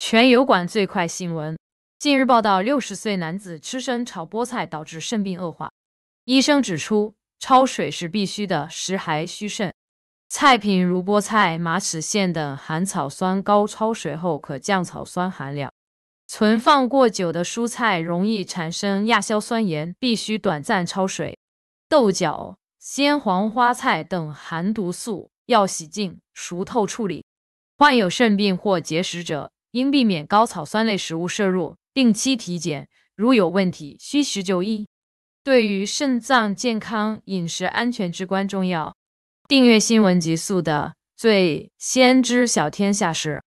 全油管最快新闻。近日报道，六十岁男子吃生炒菠菜导致肾病恶化。医生指出，焯水是必须的，食还虚肾。菜品如菠菜、马齿苋等含草酸高，焯水后可降草酸含量。存放过久的蔬菜容易产生亚硝酸盐，必须短暂焯水。豆角、鲜黄花菜等含毒素，要洗净、熟透处理。患有肾病或结石者。应避免高草酸类食物摄入，定期体检，如有问题需及时就医。对于肾脏健康，饮食安全至关重要。订阅新闻极速的，最先知晓天下事。